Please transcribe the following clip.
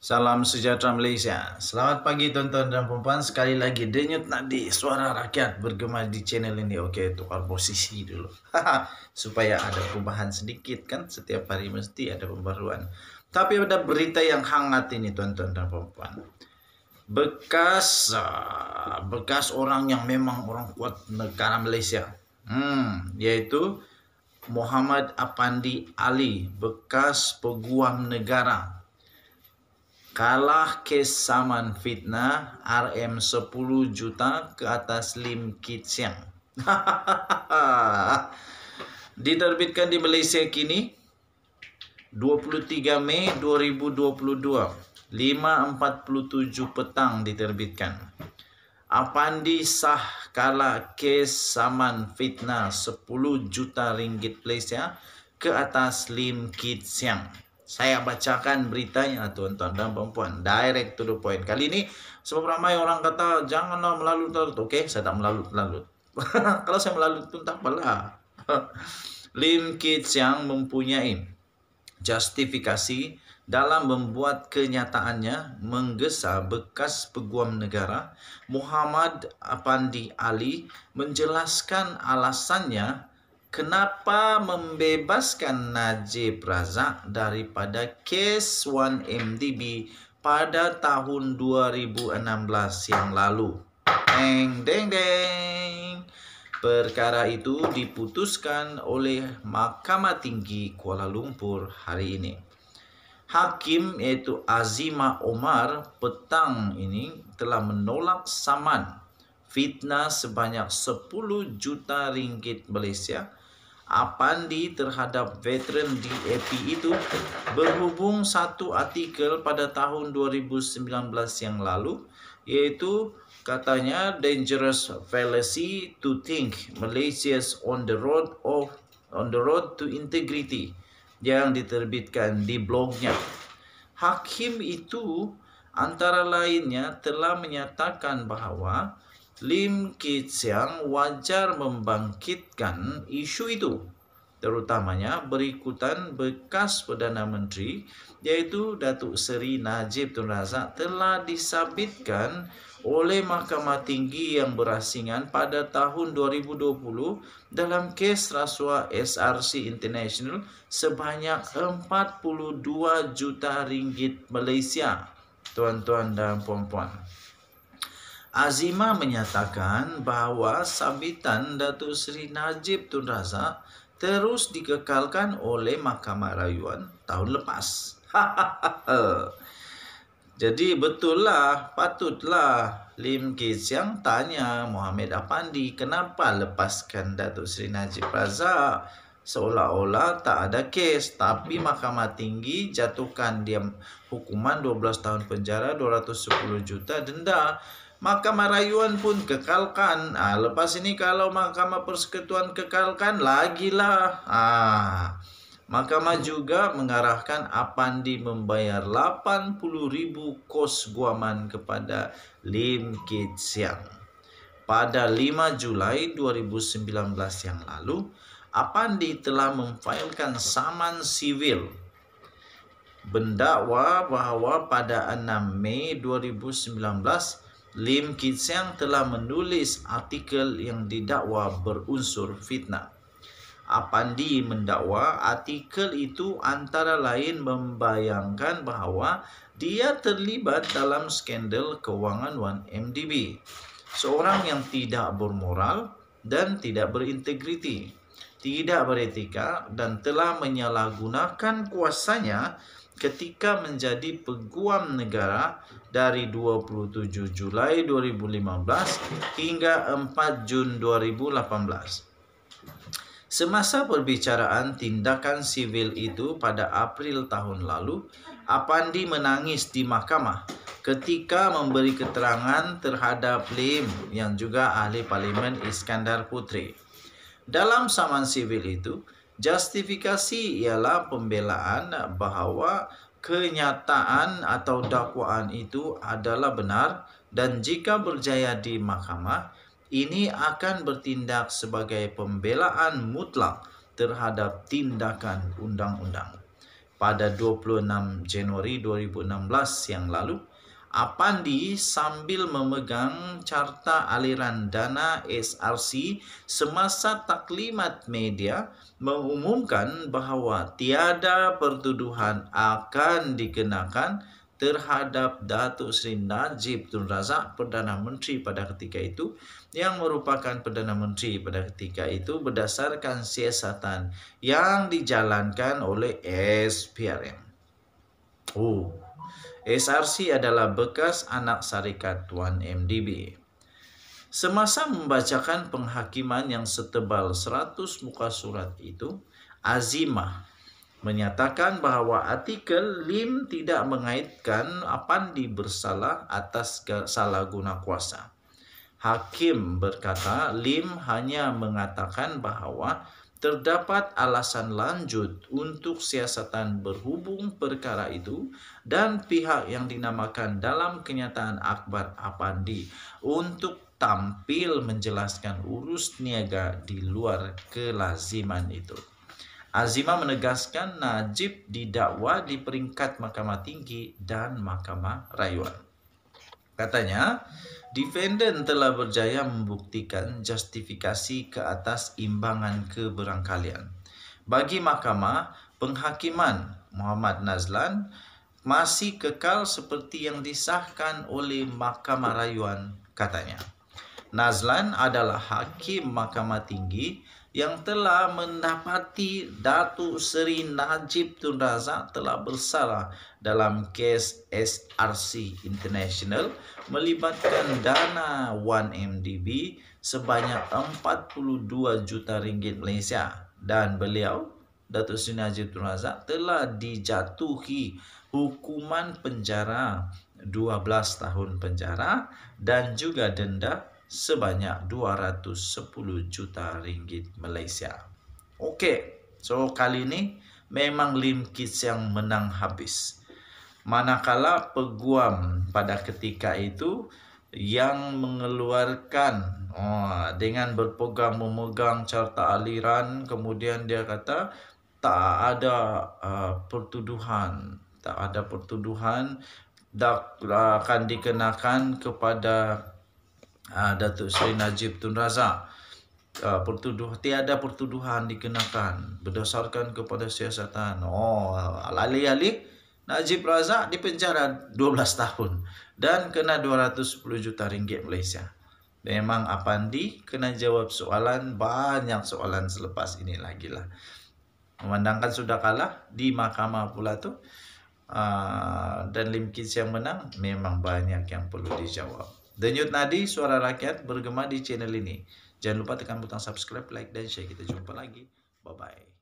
Salam sejahtera Malaysia. Selamat pagi tuan-tuan dan puan-puan. Sekali lagi denyut nadi suara rakyat bergema di channel ini. Oke, tukar posisi dulu. Supaya ada perubahan sedikit kan. Setiap hari mesti ada pembaruan. Tapi ada berita yang hangat ini tuan-tuan dan puan-puan. Bekas ah, bekas orang yang memang orang kuat negara Malaysia. Hmm, yaitu Muhammad Apandi Ali, bekas peguam negara Kalah case saman fitnah RM 10 juta ke atas Lim Kit Siang. Diterbitkan di Malaysia kini 23 Mei 2022 5.47 petang diterbitkan. Apandi sah kala kes saman fitnah 10 juta ringgit Malaysia ke atas Lim Kit Siang. Saya bacakan beritanya tuan-tuan ah, dan perempuan. Direct to the point. Kali ini sebab ramai orang kata janganlah melalut-lalut. Oke, okay, saya tak melalut-lalut. Kalau saya melalut pun tak apalah. Lim Kids yang mempunyai justifikasi dalam membuat kenyataannya menggesa bekas peguam negara Muhammad Apandi Ali menjelaskan alasannya Kenapa membebaskan Najib Razak daripada kes 1MDB pada tahun 2016 yang lalu? Deng deng deng. Perkara itu diputuskan oleh Mahkamah Tinggi Kuala Lumpur hari ini. Hakim yaitu Azima Omar petang ini telah menolak saman fitnah sebanyak 10 juta ringgit Malaysia Apandi terhadap veteran DAP e itu berhubung satu artikel pada tahun 2019 yang lalu yaitu katanya dangerous fallacy to think Malaysia's on the road of on the road to integrity yang diterbitkan di blognya. Hakim itu antara lainnya telah menyatakan bahawa Lim Siang wajar membangkitkan isu itu, terutamanya berikutan bekas Perdana Menteri yaitu Datuk Seri Najib Tun Razak telah disabitkan oleh Mahkamah Tinggi yang berasingan pada tahun 2020 dalam kes rasuah SRC International sebanyak 42 juta ringgit Malaysia. Tuan-tuan dan puan-puan. Azima menyatakan bahawa sabitan Datu Seri Najib Tun Razak terus dikekalkan oleh Mahkamah Rayuan tahun lepas. Jadi betullah, patutlah Lim Yang tanya Muhammad Afandi kenapa lepaskan Datuk Seri Najib Razak seolah-olah tak ada kes tapi Mahkamah Tinggi jatuhkan dia hukuman 12 tahun penjara 210 juta denda Mahkamah Rayuan pun kekalkan. Ah, lepas ini kalau Mahkamah Persekutuan kekalkan, lagilah. Ah, Mahkamah juga mengarahkan Apandi membayar 80 ribu kos guaman kepada Lim Kit Siang. Pada 5 Julai 2019 yang lalu, Apandi telah memfailkan saman sivil bendakwa bahwa pada 6 Mei 2019 Lim Kit Siang telah menulis artikel yang didakwa berunsur fitnah. Apandi mendakwa artikel itu antara lain membayangkan bahawa dia terlibat dalam skandal kewangan 1MDB. Seorang yang tidak bermoral dan tidak berintegriti, tidak beretika dan telah menyalahgunakan kuasanya ketika menjadi peguam negara dari 27 Julai 2015 hingga 4 Jun 2018. Semasa perbicaraan tindakan sivil itu pada April tahun lalu, Apandi menangis di mahkamah ketika memberi keterangan terhadap Lim yang juga ahli parlimen Iskandar Putri. Dalam saman sivil itu, Justifikasi ialah pembelaan bahawa kenyataan atau dakwaan itu adalah benar dan jika berjaya di mahkamah, ini akan bertindak sebagai pembelaan mutlak terhadap tindakan undang-undang. Pada 26 Januari 2016 yang lalu, Apandi sambil memegang carta aliran dana SRC semasa taklimat media mengumumkan bahwa tiada pertuduhan akan dikenakan terhadap Datuk Seri Najib Tun Razak Perdana Menteri pada ketika itu yang merupakan Perdana Menteri pada ketika itu berdasarkan siasatan yang dijalankan oleh SPRM. Oh, SRC adalah bekas anak syarikat Tuan MDB. Semasa membacakan penghakiman yang setebal 100 muka surat itu, Azimah menyatakan bahwa artikel LIM tidak mengaitkan Apandi bersalah atas salah guna kuasa. Hakim berkata, Lim hanya mengatakan bahwa terdapat alasan lanjut untuk siasatan berhubung perkara itu dan pihak yang dinamakan dalam kenyataan Akbar Apandi untuk tampil menjelaskan urus niaga di luar kelaziman itu. Azima menegaskan Najib didakwa di peringkat Mahkamah Tinggi dan Mahkamah Rayuan. Katanya, defendant telah berjaya membuktikan justifikasi ke atas imbangan keberangkalian. Bagi mahkamah, penghakiman Muhammad Nazlan masih kekal seperti yang disahkan oleh mahkamah rayuan katanya. Nazlan adalah hakim mahkamah tinggi yang telah mendapati Datuk Seri Najib Tun Razak telah bersalah dalam kes SRC International melibatkan dana 1MDB sebanyak 42 juta ringgit Malaysia dan beliau Datuk Seri Najib Tun Razak telah dijatuhi hukuman penjara 12 tahun penjara dan juga denda sebanyak 210 juta ringgit Malaysia. Oke, so kali ini memang Lim Kit yang menang habis. Manakala peguam pada ketika itu yang mengeluarkan oh, dengan berpegang memegang carta aliran kemudian dia kata tak ada uh, pertuduhan tak ada pertuduhan tak uh, akan dikenakan kepada Ah, Datuk Seri Najib Tun Razak ah, pertuduh tiada pertuduhan dikenakan berdasarkan kepada siasatan. Oh, alih Najib Razak dipenjara 12 tahun dan kena 210 juta ringgit Malaysia. Memang Apandi kena jawab soalan banyak soalan selepas ini lagi lah. Memandangkan sudah kalah di mahkamah pula tu uh, dan Lim Kits yang menang memang banyak yang perlu dijawab. Denyut nadi suara rakyat bergema di channel ini. Jangan lupa tekan butang subscribe, like, dan share. Kita jumpa lagi. Bye-bye.